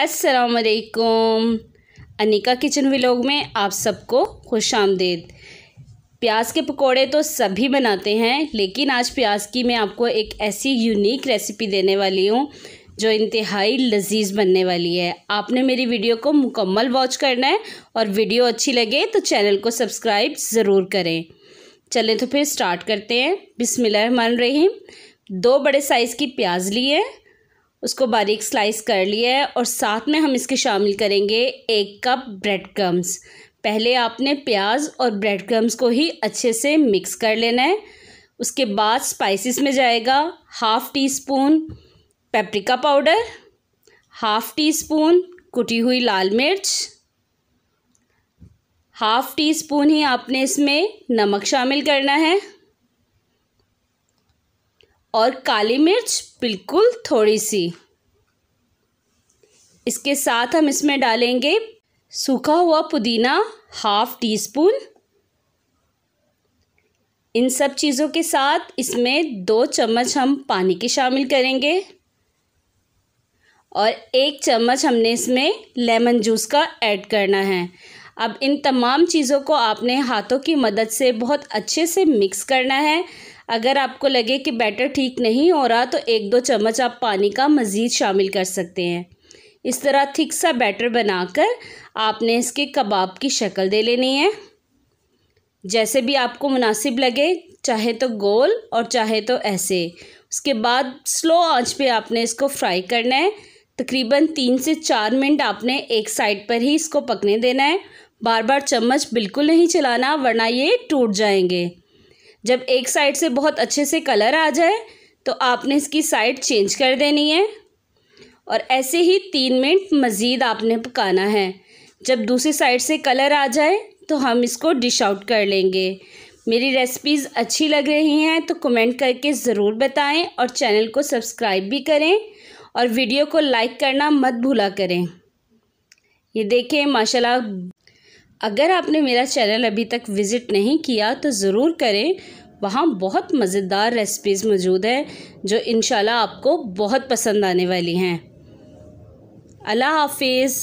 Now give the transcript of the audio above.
असलकुम Anika kitchen vlog में आप सबको खुश आमदेद प्याज के पकोड़े तो सभी बनाते हैं लेकिन आज प्याज की मैं आपको एक ऐसी यूनिक रेसिपी देने वाली हूँ जो इंतहाई लजीज बनने वाली है आपने मेरी वीडियो को मुकम्मल वॉच करना है और वीडियो अच्छी लगे तो चैनल को सब्सक्राइब ज़रूर करें चलें तो फिर स्टार्ट करते हैं बिसमिल्ल रहीम दो बड़े साइज़ की प्याज ली है उसको बारीक स्लाइस कर लिया है और साथ में हम इसके शामिल करेंगे एक कप ब्रेड क्रम्स पहले आपने प्याज और ब्रेड क्रम्स को ही अच्छे से मिक्स कर लेना है उसके बाद स्पाइसेस में जाएगा half teaspoon paprika powder half teaspoon कुटी हुई लाल मिर्च हाफ़ टी स्पून ही आपने इसमें नमक शामिल करना है और काली मिर्च बिल्कुल थोड़ी सी इसके साथ हम इसमें डालेंगे सूखा हुआ पुदीना हाफ टी स्पून इन सब चीज़ों के साथ इसमें दो चम्मच हम पानी की शामिल करेंगे और एक चम्मच हमने इसमें लेमन जूस का ऐड करना है अब इन तमाम चीज़ों को आपने हाथों की मदद से बहुत अच्छे से मिक्स करना है अगर आपको लगे कि बैटर ठीक नहीं हो रहा तो एक दो चम्मच आप पानी का मज़ीद शामिल कर सकते हैं इस तरह थिक सा बैटर बनाकर आपने इसके कबाब की शक्ल दे लेनी है जैसे भी आपको मुनासिब लगे चाहे तो गोल और चाहे तो ऐसे उसके बाद स्लो आंच पे आपने इसको फ्राई करना है तकरीबन तीन से चार मिनट आपने एक साइड पर ही इसको पकने देना है बार बार चम्मच बिल्कुल नहीं चलाना वरना ये टूट जाएंगे जब एक साइड से बहुत अच्छे से कलर आ जाए तो आपने इसकी साइड चेंज कर देनी है और ऐसे ही तीन मिनट मज़ीद आपने पकाना है जब दूसरी साइड से कलर आ जाए तो हम इसको डिश आउट कर लेंगे मेरी रेसिपीज़ अच्छी लग रही हैं तो कमेंट करके ज़रूर बताएं और चैनल को सब्सक्राइब भी करें और वीडियो को लाइक करना मत भूला करें ये देखें माशाल्लाह अगर आपने मेरा चैनल अभी तक विज़िट नहीं किया तो ज़रूर करें वहाँ बहुत मज़ेदार रेसिपीज़ मौजूद हैं जो इन आपको बहुत पसंद आने वाली हैं अल्लाह हाफिज़